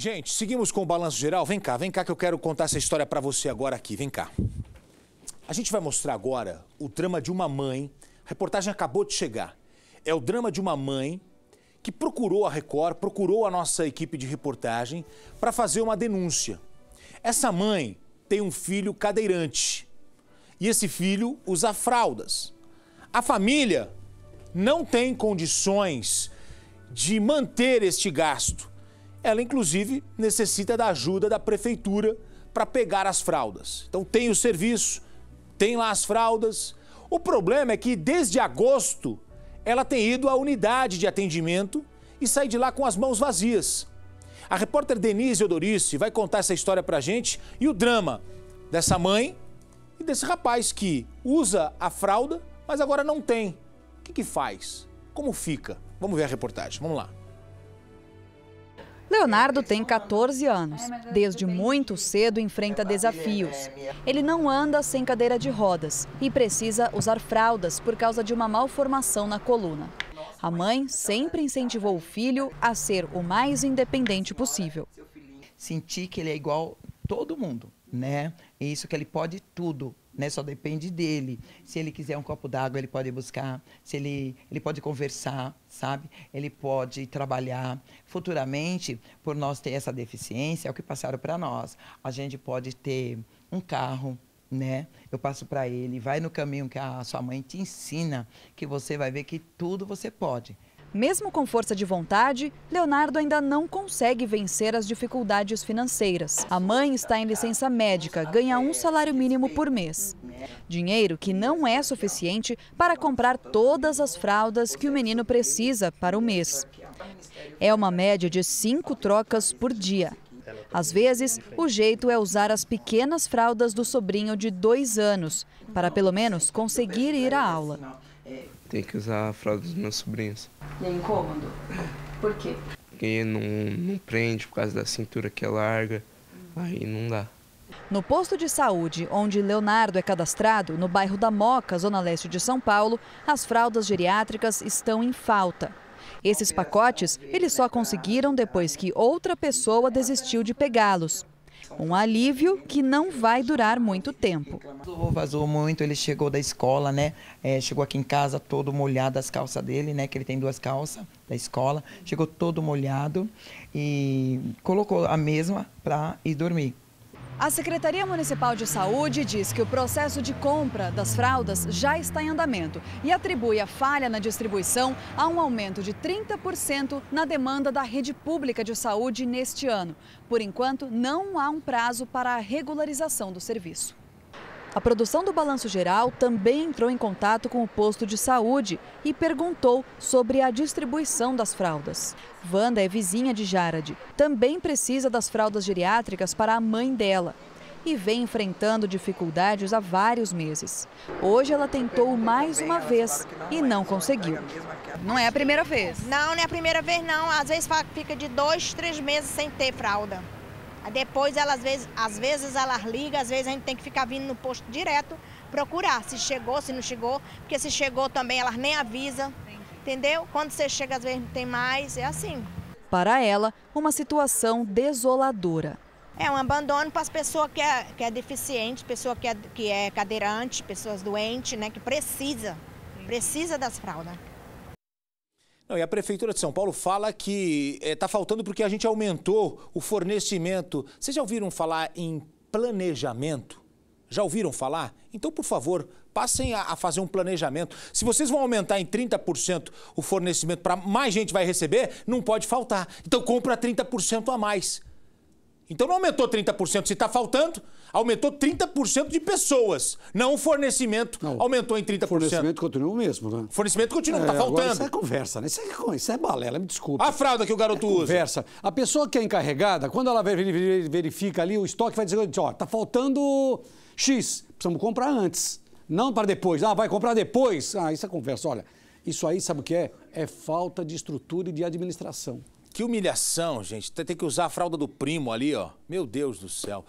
Gente, seguimos com o balanço geral. Vem cá, vem cá que eu quero contar essa história para você agora aqui. Vem cá. A gente vai mostrar agora o drama de uma mãe. A reportagem acabou de chegar. É o drama de uma mãe que procurou a Record, procurou a nossa equipe de reportagem para fazer uma denúncia. Essa mãe tem um filho cadeirante e esse filho usa fraldas. A família não tem condições de manter este gasto ela inclusive necessita da ajuda da prefeitura para pegar as fraldas. Então tem o serviço, tem lá as fraldas. O problema é que desde agosto ela tem ido à unidade de atendimento e sai de lá com as mãos vazias. A repórter Denise Odorice vai contar essa história a gente e o drama dessa mãe e desse rapaz que usa a fralda, mas agora não tem. O que, que faz? Como fica? Vamos ver a reportagem. Vamos lá. Leonardo tem 14 anos. Desde muito cedo enfrenta desafios. Ele não anda sem cadeira de rodas e precisa usar fraldas por causa de uma malformação na coluna. A mãe sempre incentivou o filho a ser o mais independente possível. Sentir que ele é igual todo mundo, né? Isso que ele pode tudo, né? Só depende dele. Se ele quiser um copo d'água, ele pode buscar. Se ele, ele pode conversar, sabe? Ele pode trabalhar. Futuramente, por nós ter essa deficiência, é o que passaram para nós. A gente pode ter um carro, né? Eu passo para ele, vai no caminho que a sua mãe te ensina, que você vai ver que tudo você pode. Mesmo com força de vontade, Leonardo ainda não consegue vencer as dificuldades financeiras. A mãe está em licença médica, ganha um salário mínimo por mês. Dinheiro que não é suficiente para comprar todas as fraldas que o menino precisa para o mês. É uma média de cinco trocas por dia. Às vezes, o jeito é usar as pequenas fraldas do sobrinho de dois anos, para pelo menos conseguir ir à aula. É. Tem que usar a fralda dos meus sobrinhos. E é incômodo? Por quê? Porque não, não prende por causa da cintura que é larga, hum. aí não dá. No posto de saúde, onde Leonardo é cadastrado, no bairro da Moca, zona leste de São Paulo, as fraldas geriátricas estão em falta. Esses pacotes eles só conseguiram depois que outra pessoa desistiu de pegá-los. Um alívio que não vai durar muito tempo. Vazou muito, ele chegou da escola, né? É, chegou aqui em casa todo molhado as calças dele, né? Que ele tem duas calças da escola. Chegou todo molhado e colocou a mesma para ir dormir. A Secretaria Municipal de Saúde diz que o processo de compra das fraldas já está em andamento e atribui a falha na distribuição a um aumento de 30% na demanda da rede pública de saúde neste ano. Por enquanto, não há um prazo para a regularização do serviço. A produção do Balanço Geral também entrou em contato com o posto de saúde e perguntou sobre a distribuição das fraldas. Wanda é vizinha de Jarad, também precisa das fraldas geriátricas para a mãe dela e vem enfrentando dificuldades há vários meses. Hoje ela tentou mais uma vez e não conseguiu. Não é a primeira vez? Não, não é a primeira vez não. Às vezes fica de dois, três meses sem ter fralda. Depois, ela, às, vezes, às vezes, ela liga, às vezes a gente tem que ficar vindo no posto direto procurar se chegou, se não chegou, porque se chegou também elas nem avisam, entendeu? Quando você chega, às vezes não tem mais, é assim. Para ela, uma situação desoladora. É um abandono para as pessoas que é, que é deficiente, pessoa que é, que é cadeirante, pessoas doentes, né, que precisa, precisa das fraldas. Não, e a Prefeitura de São Paulo fala que está eh, é, faltando porque a gente aumentou o fornecimento. Vocês já ouviram falar em planejamento? Já ouviram falar? Então, por favor, passem a, a fazer um planejamento. Se vocês vão aumentar em 30% o fornecimento para mais gente vai receber, não pode faltar. Então, compra 30% a mais. Então não aumentou 30%. Se está faltando, aumentou 30% de pessoas. Não o fornecimento não, aumentou em 30%. O fornecimento continua o mesmo, né? O fornecimento continua, está é, faltando. Isso é conversa, né? Isso é, isso é balela, me desculpa. A fralda que o garoto é usa. Conversa. A pessoa que é encarregada, quando ela verifica ali o estoque, vai dizer: ó, está faltando X, precisamos comprar antes. Não para depois. Ah, vai comprar depois? Ah, isso é conversa. Olha, isso aí, sabe o que é? É falta de estrutura e de administração. Que humilhação, gente. Tem que usar a fralda do primo ali, ó. Meu Deus do céu.